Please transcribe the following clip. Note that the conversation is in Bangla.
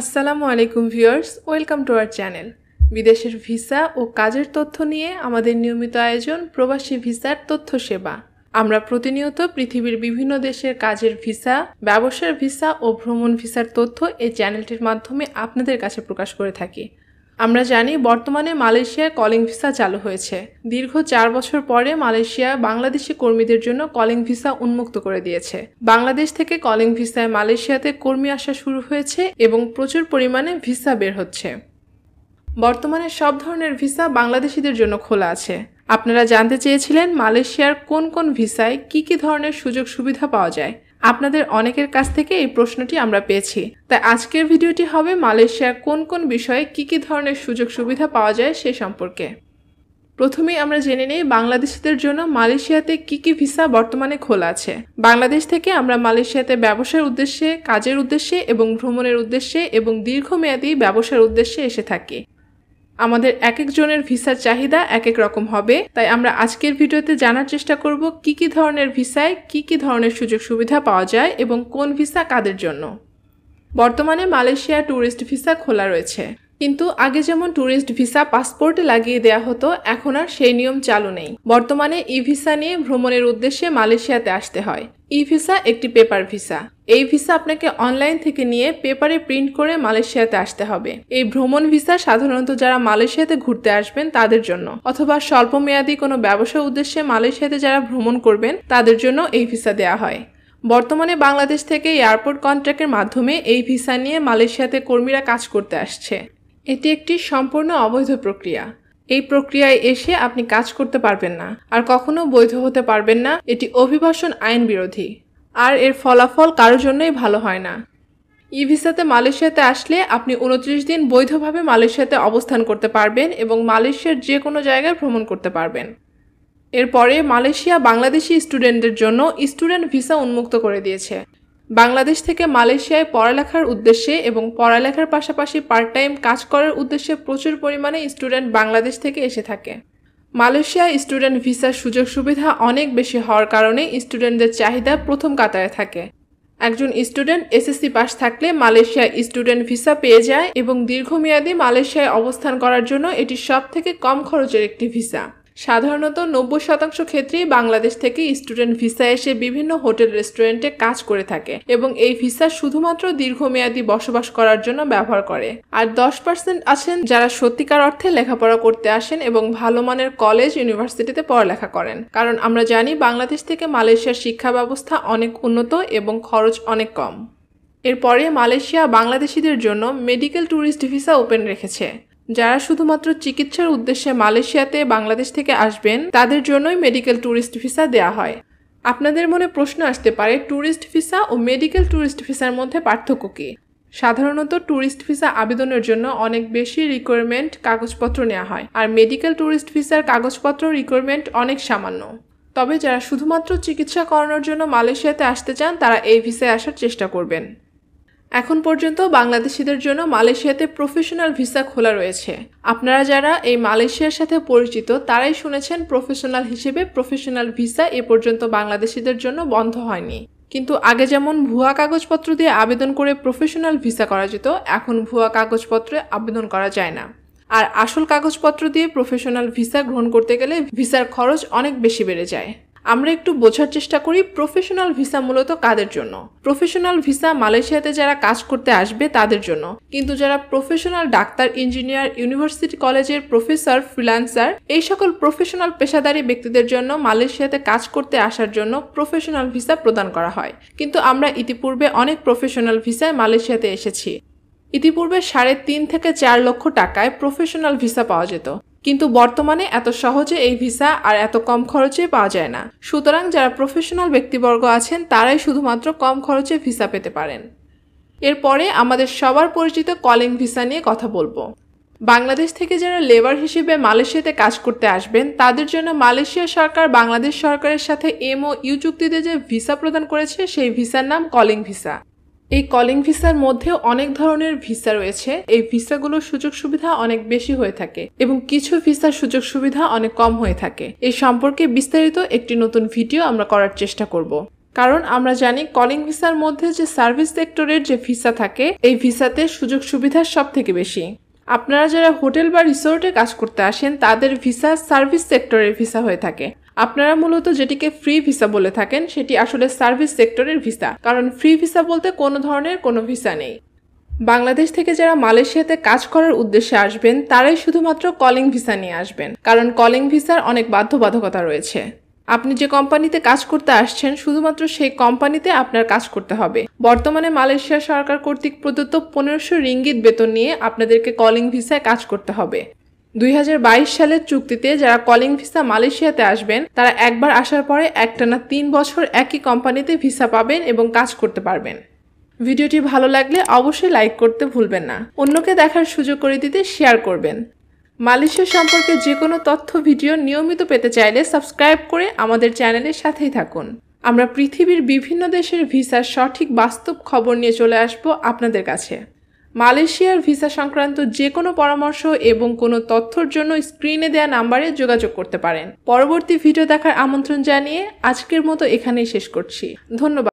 আসসালামু আলাইকুম viewers welcome to our channel বিদেশের ভিসা ও কাজের তথ্য নিয়ে আমাদের নিয়মিত আয়োজন প্রবাসী ভিসার তথ্য সেবা আমরা প্রতিনিয়ত পৃথিবীর বিভিন্ন দেশের কাজের ভিসা ব্যবসার ভিসা ও ভ্রমণ ভিসার তথ্য এই চ্যানেলটির মাধ্যমে আপনাদের কাছে প্রকাশ করে থাকি আমরা জানি বর্তমানে মালয়েশিয়ায় কলিং ভিসা চালু হয়েছে দীর্ঘ চার বছর পরে মালয়েশিয়া বাংলাদেশি কর্মীদের জন্য কলিং ভিসা উন্মুক্ত করে দিয়েছে বাংলাদেশ থেকে কলিং ভিসায় মালয়েশিয়াতে কর্মী আসা শুরু হয়েছে এবং প্রচুর পরিমাণে ভিসা বের হচ্ছে বর্তমানে সব ধরনের ভিসা বাংলাদেশিদের জন্য খোলা আছে আপনারা জানতে চেয়েছিলেন মালয়েশিয়ার কোন কোন ভিসায় কি কি ধরনের সুযোগ সুবিধা পাওয়া যায় আপনাদের অনেকের কাছ থেকে এই প্রশ্নটি আমরা পেয়েছি তাই আজকের ভিডিওটি হবে মালয়েশিয়ার কোন কোন বিষয়ে কি কি ধরনের সুযোগ সুবিধা পাওয়া যায় সে সম্পর্কে প্রথমেই আমরা জেনে নিই বাংলাদেশিদের জন্য মালয়েশিয়াতে কি কি ভিসা বর্তমানে খোলা আছে বাংলাদেশ থেকে আমরা মালয়েশিয়াতে ব্যবসার উদ্দেশ্যে কাজের উদ্দেশ্যে এবং ভ্রমণের উদ্দেশ্যে এবং দীর্ঘমেয়াদী ব্যবসার উদ্দেশ্যে এসে থাকি আমাদের এক একজনের ভিসার চাহিদা এক এক রকম হবে তাই আমরা আজকের ভিডিওতে জানার চেষ্টা করব কি কি ধরনের ভিসায় কি কি ধরনের সুযোগ সুবিধা পাওয়া যায় এবং কোন ভিসা কাদের জন্য বর্তমানে মালয়েশিয়া ট্যুরিস্ট ভিসা খোলা রয়েছে কিন্তু আগে যেমন ট্যুরিস্ট ভিসা পাসপোর্টে লাগিয়ে দেওয়া হতো এখন আর সেই নিয়ম চালু নেই বর্তমানে ই ভিসা নিয়ে ভ্রমণের উদ্দেশ্যে মালয়েশিয়াতে আসতে হয় ই ভিসা একটি পেপার ভিসা এই ভিসা আপনাকে অনলাইন থেকে নিয়ে পেপারে প্রিন্ট করে মালয়েশিয়াতে আসতে হবে এই ভ্রমণ ভিসা সাধারণত যারা মালয়েশিয়াতে ঘুরতে আসবেন তাদের জন্য অথবা স্বল্প মেয়াদী কোনো ব্যবসা উদ্দেশ্যে মালয়েশিয়াতে যারা ভ্রমণ করবেন তাদের জন্য এই ভিসা দেয়া হয় বর্তমানে বাংলাদেশ থেকে এয়ারপোর্ট কন্ট্রাক্টের মাধ্যমে এই ভিসা নিয়ে মালয়েশিয়াতে কর্মীরা কাজ করতে আসছে এটি একটি সম্পূর্ণ অবৈধ প্রক্রিয়া এই প্রক্রিয়ায় এসে আপনি কাজ করতে পারবেন না আর কখনো বৈধ হতে পারবেন না এটি অভিবাসন আইন বিরোধী আর এর ফলাফল কারোর জন্যই ভালো হয় না ই ভিসাতে মালয়েশিয়াতে আসলে আপনি উনত্রিশ দিন বৈধভাবে মালয়েশিয়াতে অবস্থান করতে পারবেন এবং মালয়েশিয়ার যে কোনো জায়গায় ভ্রমণ করতে পারবেন এরপরে মালয়েশিয়া বাংলাদেশি স্টুডেন্টদের জন্য স্টুডেন্ট ভিসা উন্মুক্ত করে দিয়েছে বাংলাদেশ থেকে মালয়েশিয়ায় পড়ালেখার উদ্দেশ্যে এবং পড়ালেখার পাশাপাশি পার্ট টাইম কাজ করার উদ্দেশ্যে প্রচুর পরিমাণে স্টুডেন্ট বাংলাদেশ থেকে এসে থাকে মালয়েশিয়ায় স্টুডেন্ট ভিসার সুযোগ সুবিধা অনেক বেশি হওয়ার কারণে স্টুডেন্টদের চাহিদা প্রথম কাতারে থাকে একজন স্টুডেন্ট এসএসসি পাস থাকলে মালয়েশিয়া স্টুডেন্ট ভিসা পেয়ে যায় এবং দীর্ঘমেয়াদী মালয়েশিয়ায় অবস্থান করার জন্য এটি সব থেকে কম খরচের একটি ভিসা সাধারণত নব্বই শতাংশ ক্ষেত্রেই বাংলাদেশ থেকে স্টুডেন্ট ভিসা এসে বিভিন্ন হোটেল রেস্টুরেন্টে কাজ করে থাকে এবং এই ভিসা শুধুমাত্র দীর্ঘমেয়াদী বসবাস করার জন্য ব্যবহার করে আর দশ পার্সেন্ট আছেন যারা সত্যিকার অর্থে লেখাপড়া করতে আসেন এবং ভালো মানের কলেজ ইউনিভার্সিটিতে পড়ালেখা করেন কারণ আমরা জানি বাংলাদেশ থেকে মালয়েশিয়ার শিক্ষা ব্যবস্থা অনেক উন্নত এবং খরচ অনেক কম এরপরে মালয়েশিয়া বাংলাদেশিদের জন্য মেডিকেল ট্যুরিস্ট ভিসা ওপেন রেখেছে যারা শুধুমাত্র চিকিৎসার উদ্দেশ্যে মালয়েশিয়াতে বাংলাদেশ থেকে আসবেন তাদের জন্যই মেডিকেল ট্যুরিস্ট ভিসা দেয়া হয় আপনাদের মনে প্রশ্ন আসতে পারে ট্যুরিস্ট ভিসা ও মেডিকেল ট্যুরিস্ট ভিসার মধ্যে পার্থক্য কী সাধারণত ট্যুরিস্ট ভিসা আবেদনের জন্য অনেক বেশি রিকোয়ারমেন্ট কাগজপত্র নেওয়া হয় আর মেডিকেল ট্যুরিস্ট ভিসার কাগজপত্র রিকোয়ারমেন্ট অনেক সামান্য তবে যারা শুধুমাত্র চিকিৎসা করানোর জন্য মালয়েশিয়াতে আসতে চান তারা এই ভিসায় আসার চেষ্টা করবেন এখন পর্যন্ত বাংলাদেশিদের জন্য মালয়েশিয়াতে প্রফেশনাল ভিসা খোলা রয়েছে আপনারা যারা এই মালয়েশিয়ার সাথে পরিচিত তারাই শুনেছেন প্রফেশনাল হিসেবে প্রফেশনাল ভিসা এ পর্যন্ত বাংলাদেশিদের জন্য বন্ধ হয়নি কিন্তু আগে যেমন ভুয়া কাগজপত্র দিয়ে আবেদন করে প্রফেশনাল ভিসা করা যেত এখন ভুয়া কাগজপত্রে আবেদন করা যায় না আর আসল কাগজপত্র দিয়ে প্রফেশনাল ভিসা গ্রহণ করতে গেলে ভিসার খরচ অনেক বেশি বেড়ে যায় আমরা একটু বোঝার চেষ্টা করি প্রফেশনাল ভিসা মূলত কাদের জন্য প্রফেশনাল ভিসা মালয়েশিয়াতে যারা কাজ করতে আসবে তাদের জন্য কিন্তু যারা প্রফেশনাল ডাক্তার ইঞ্জিনিয়ার ইউনিভার্সিটি কলেজের প্রফেসর ফ্রিল্যান্সার এই সকল প্রফেশনাল পেশাদারী ব্যক্তিদের জন্য মালয়েশিয়াতে কাজ করতে আসার জন্য প্রফেশনাল ভিসা প্রদান করা হয় কিন্তু আমরা ইতিপূর্বে অনেক প্রফেশনাল ভিসায় মালয়েশিয়াতে এসেছি ইতিপূর্বে সাড়ে তিন থেকে চার লক্ষ টাকায় প্রফেশনাল ভিসা পাওয়া যেত কিন্তু বর্তমানে এত সহজে এই ভিসা আর এত কম খরচে পাওয়া যায় না সুতরাং যারা প্রফেশনাল ব্যক্তিবর্গ আছেন তারাই শুধুমাত্র কম খরচে ভিসা পেতে পারেন এরপরে আমাদের সবার পরিচিত কলিং ভিসা নিয়ে কথা বলবো বাংলাদেশ থেকে যারা লেবার হিসেবে মালয়েশিয়াতে কাজ করতে আসবেন তাদের জন্য মালয়েশিয়া সরকার বাংলাদেশ সরকারের সাথে এমও ইউ চুক্তিতে যে ভিসা প্রদান করেছে সেই ভিসার নাম কলিং ভিসা এই কলিং ভিসার মধ্যে অনেক ধরনের ভিসা রয়েছে এই ভিসাগুলোর সুযোগ সুবিধা অনেক বেশি হয়ে থাকে এবং কিছু ভিসার সুযোগ সুবিধা অনেক কম হয়ে থাকে এই সম্পর্কে বিস্তারিত একটি নতুন ভিডিও আমরা করার চেষ্টা করব কারণ আমরা জানি কলিং ভিসার মধ্যে যে সার্ভিস সেক্টরের যে ভিসা থাকে এই ভিসাতে সুযোগ সুবিধা সব থেকে বেশি আপনারা যারা হোটেল বা রিসোর্টে কাজ করতে আসেন তাদের ভিসা সার্ভিস সেক্টরের ভিসা হয়ে থাকে আপনারা মূলত যেটিকে ফ্রি ভিসা বলে থাকেন সেটি আসলে সার্ভিস সেক্টরের ভিসা কারণ ফ্রি ভিসা বলতে কোনো ধরনের কোনো ভিসা নেই বাংলাদেশ থেকে যারা মালয়েশিয়াতে কাজ করার উদ্দেশ্যে আসবেন তারাই শুধুমাত্র কলিং ভিসা নিয়ে আসবেন কারণ কলিং ভিসার অনেক বাধ্যবাধকতা রয়েছে আপনি যে কোম্পানিতে কাজ করতে আসছেন শুধুমাত্র সেই কোম্পানিতে আপনার কাজ করতে হবে বর্তমানে মালয়েশিয়া সরকার কর্তৃক প্রদত্ত পনেরোশো রিঙ্গিত বেতন নিয়ে আপনাদেরকে কলিং ভিসায় কাজ করতে হবে দুই সালের চুক্তিতে যারা কলিং ভিসা মালয়েশিয়াতে আসবেন তারা একবার আসার পরে একটানা তিন বছর একই কোম্পানিতে ভিসা পাবেন এবং কাজ করতে পারবেন ভিডিওটি ভালো লাগলে অবশ্যই লাইক করতে ভুলবেন না অন্যকে দেখার সুযোগ করে দিতে শেয়ার করবেন মালয়েশিয়া সম্পর্কে যে কোনো তথ্য ভিডিও নিয়মিত পেতে চাইলে সাবস্ক্রাইব করে আমাদের চ্যানেলের সাথেই থাকুন আমরা পৃথিবীর বিভিন্ন দেশের ভিসার সঠিক বাস্তব খবর নিয়ে চলে আসব আপনাদের কাছে মালয়েশিয়ার ভিসা সংক্রান্ত যে কোনো পরামর্শ এবং কোনো তথ্যর জন্য স্ক্রিনে দেয়া নাম্বারে যোগাযোগ করতে পারেন পরবর্তী ভিডিও দেখার আমন্ত্রণ জানিয়ে আজকের মতো এখানেই শেষ করছি ধন্যবাদ